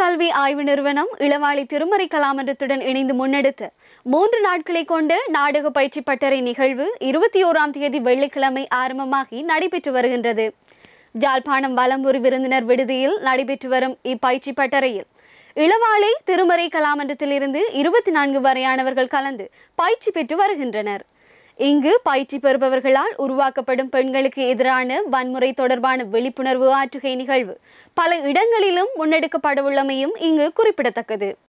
கல்வி ஆய்வு நிறுவனம் இளவாளி திருமறை கலாமன்றத்துடன் இணைந்து முன்னெடுத்து மூன்று நாட்களை கொண்டு நாடக பயிற்சி பட்டறை நிகழ்வு இருபத்தி ஓராம் தேதி வெள்ளிக்கிழமை ஆரம்பமாகி நடைபெற்று வருகின்றது ஜாழ்ப்பாணம் வலம்பூர் விருந்தினர் விடுதியில் நடைபெற்று வரும் இப்பயிற்சி பட்டறையில் இளவாளி திருமறை கலாமன்றத்திலிருந்து இருபத்தி நான்கு வரையானவர்கள் கலந்து பயிற்சி பெற்று வருகின்றனர் இங்கு பயிற்சி பெறுபவர்களால் உருவாக்கப்படும் பெண்களுக்கு எதிரான வன்முறை தொடர்பான விழிப்புணர்வு ஆற்றுகை நிகழ்வு பல இடங்களிலும் முன்னெடுக்கப்படவுள்ளமையும் இங்கு குறிப்பிடத்தக்கது